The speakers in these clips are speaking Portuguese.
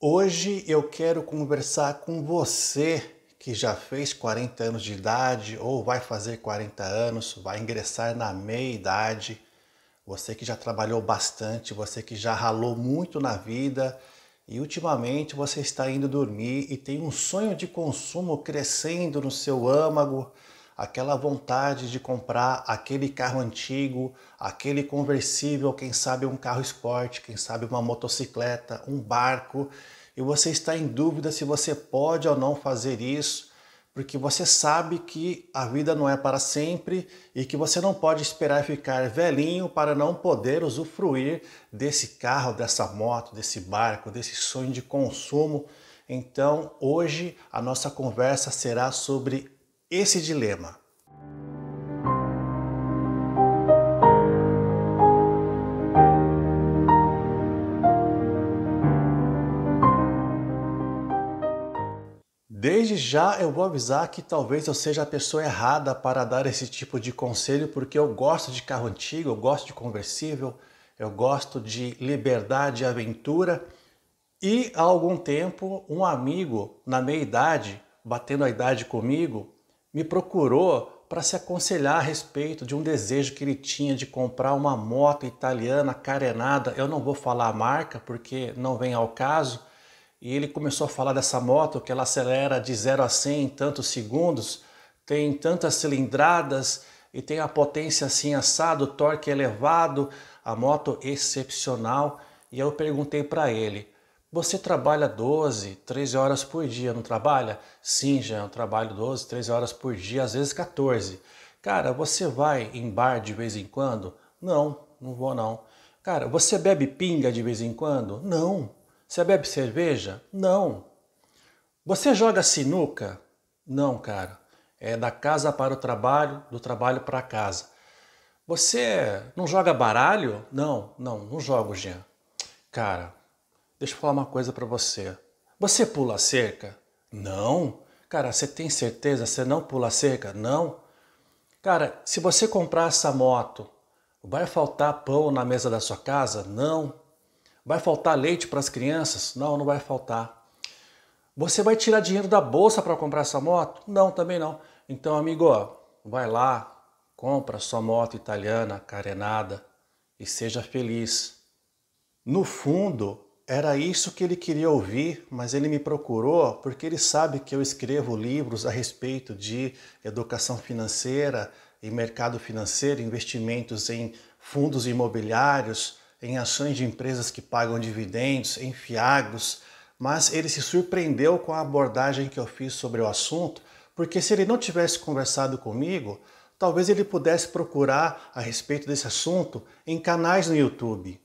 Hoje eu quero conversar com você que já fez 40 anos de idade ou vai fazer 40 anos, vai ingressar na meia idade, você que já trabalhou bastante, você que já ralou muito na vida e ultimamente você está indo dormir e tem um sonho de consumo crescendo no seu âmago, aquela vontade de comprar aquele carro antigo, aquele conversível, quem sabe um carro esporte, quem sabe uma motocicleta, um barco, e você está em dúvida se você pode ou não fazer isso, porque você sabe que a vida não é para sempre e que você não pode esperar ficar velhinho para não poder usufruir desse carro, dessa moto, desse barco, desse sonho de consumo. Então, hoje a nossa conversa será sobre esse dilema. Desde já eu vou avisar que talvez eu seja a pessoa errada para dar esse tipo de conselho, porque eu gosto de carro antigo, eu gosto de conversível, eu gosto de liberdade e aventura. E há algum tempo, um amigo na minha idade, batendo a idade comigo, me procurou para se aconselhar a respeito de um desejo que ele tinha de comprar uma moto italiana carenada. Eu não vou falar a marca porque não vem ao caso. E ele começou a falar dessa moto que ela acelera de 0 a 100 em tantos segundos, tem tantas cilindradas e tem a potência assim assado, torque elevado, a moto excepcional. E eu perguntei para ele: você trabalha 12, 13 horas por dia, não trabalha? Sim, Jean, eu trabalho 12, 13 horas por dia, às vezes 14. Cara, você vai em bar de vez em quando? Não, não vou não. Cara, você bebe pinga de vez em quando? Não. Você bebe cerveja? Não. Você joga sinuca? Não, cara. É da casa para o trabalho, do trabalho para casa. Você não joga baralho? Não, não, não jogo, Jean. Cara, Deixa eu falar uma coisa para você. Você pula a cerca? Não. Cara, você tem certeza? Você não pula a cerca? Não. Cara, se você comprar essa moto, vai faltar pão na mesa da sua casa? Não. Vai faltar leite para as crianças? Não, não vai faltar. Você vai tirar dinheiro da bolsa para comprar essa moto? Não, também não. Então, amigo, ó, vai lá, compra sua moto italiana, carenada e seja feliz. No fundo, era isso que ele queria ouvir, mas ele me procurou porque ele sabe que eu escrevo livros a respeito de educação financeira e mercado financeiro, investimentos em fundos imobiliários, em ações de empresas que pagam dividendos, em fiagos, mas ele se surpreendeu com a abordagem que eu fiz sobre o assunto, porque se ele não tivesse conversado comigo, talvez ele pudesse procurar a respeito desse assunto em canais no YouTube.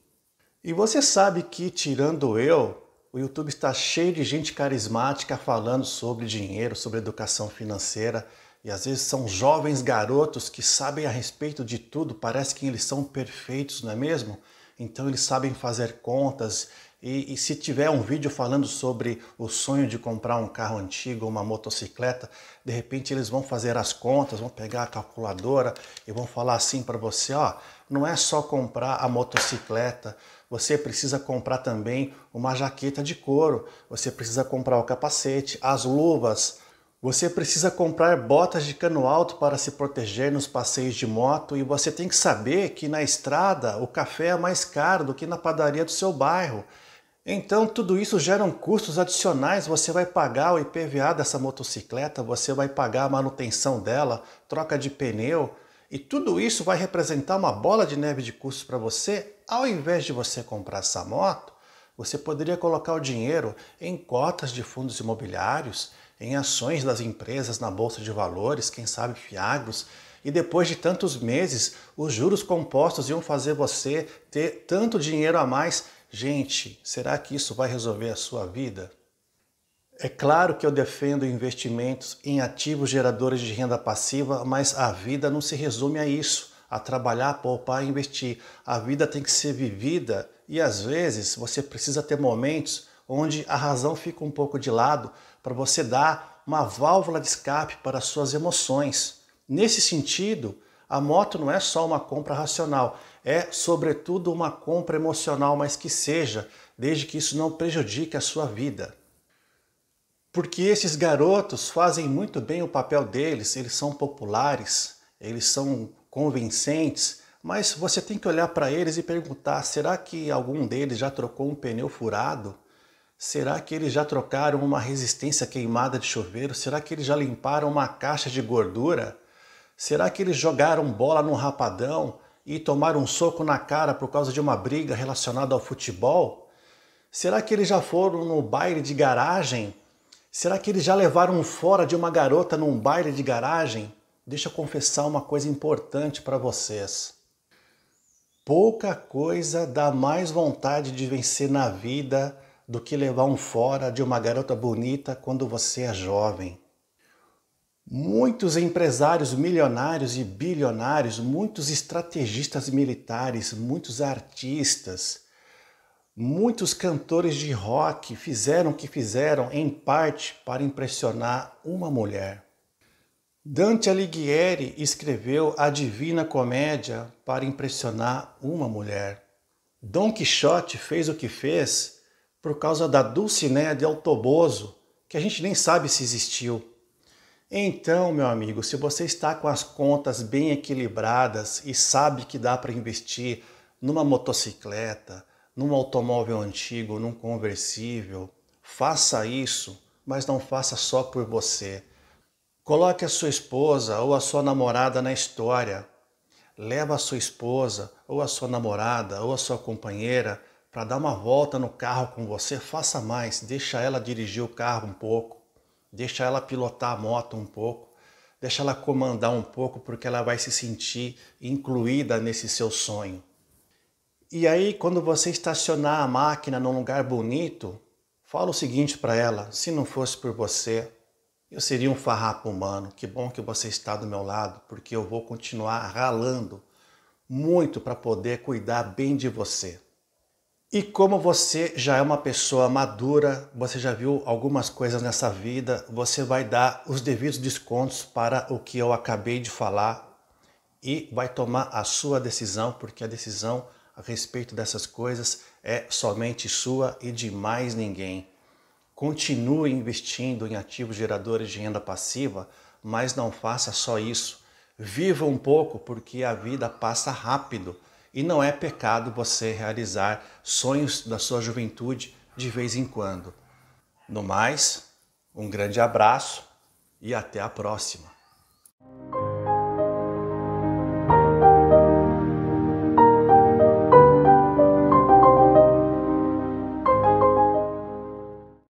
E você sabe que, tirando eu, o YouTube está cheio de gente carismática falando sobre dinheiro, sobre educação financeira. E às vezes são jovens garotos que sabem a respeito de tudo, parece que eles são perfeitos, não é mesmo? Então eles sabem fazer contas. E, e se tiver um vídeo falando sobre o sonho de comprar um carro antigo, uma motocicleta, de repente eles vão fazer as contas, vão pegar a calculadora e vão falar assim para você: ó, não é só comprar a motocicleta você precisa comprar também uma jaqueta de couro, você precisa comprar o capacete, as luvas, você precisa comprar botas de cano alto para se proteger nos passeios de moto e você tem que saber que na estrada o café é mais caro do que na padaria do seu bairro. Então, tudo isso geram custos adicionais. Você vai pagar o IPVA dessa motocicleta, você vai pagar a manutenção dela, troca de pneu, e tudo isso vai representar uma bola de neve de custos para você. Ao invés de você comprar essa moto, você poderia colocar o dinheiro em cotas de fundos imobiliários, em ações das empresas na bolsa de valores, quem sabe Fiagros, e depois de tantos meses, os juros compostos iam fazer você ter tanto dinheiro a mais. Gente, será que isso vai resolver a sua vida? É claro que eu defendo investimentos em ativos geradores de renda passiva, mas a vida não se resume a isso, a trabalhar, poupar e investir. A vida tem que ser vivida e às vezes você precisa ter momentos onde a razão fica um pouco de lado para você dar uma válvula de escape para suas emoções. Nesse sentido, a moto não é só uma compra racional, é sobretudo uma compra emocional, mas que seja, desde que isso não prejudique a sua vida porque esses garotos fazem muito bem o papel deles, eles são populares, eles são convincentes, mas você tem que olhar para eles e perguntar: será que algum deles já trocou um pneu furado? Será que eles já trocaram uma resistência queimada de chuveiro? Será que eles já limparam uma caixa de gordura? Será que eles jogaram bola no rapadão e tomaram um soco na cara por causa de uma briga relacionada ao futebol? Será que eles já foram no baile de garagem Será que eles já levaram um fora de uma garota num baile de garagem? Deixa eu confessar uma coisa importante para vocês. Pouca coisa dá mais vontade de vencer na vida do que levar um fora de uma garota bonita quando você é jovem. Muitos empresários milionários e bilionários, muitos estrategistas militares, muitos artistas, Muitos cantores de rock fizeram o que fizeram, em parte, para impressionar uma mulher. Dante Alighieri escreveu A Divina Comédia para impressionar uma mulher. Dom Quixote fez o que fez por causa da Dulcinea né de Altoboso, que a gente nem sabe se existiu. Então, meu amigo, se você está com as contas bem equilibradas e sabe que dá para investir numa motocicleta, num automóvel antigo, num conversível. Faça isso, mas não faça só por você. Coloque a sua esposa ou a sua namorada na história. Leva a sua esposa ou a sua namorada ou a sua companheira para dar uma volta no carro com você. Faça mais, deixa ela dirigir o carro um pouco, deixa ela pilotar a moto um pouco, deixa ela comandar um pouco porque ela vai se sentir incluída nesse seu sonho. E aí, quando você estacionar a máquina num lugar bonito, fala o seguinte para ela: se não fosse por você, eu seria um farrapo humano. Que bom que você está do meu lado, porque eu vou continuar ralando muito para poder cuidar bem de você. E como você já é uma pessoa madura, você já viu algumas coisas nessa vida, você vai dar os devidos descontos para o que eu acabei de falar e vai tomar a sua decisão, porque a decisão a respeito dessas coisas é somente sua e de mais ninguém. Continue investindo em ativos geradores de renda passiva, mas não faça só isso. Viva um pouco, porque a vida passa rápido e não é pecado você realizar sonhos da sua juventude de vez em quando. No mais, um grande abraço e até a próxima!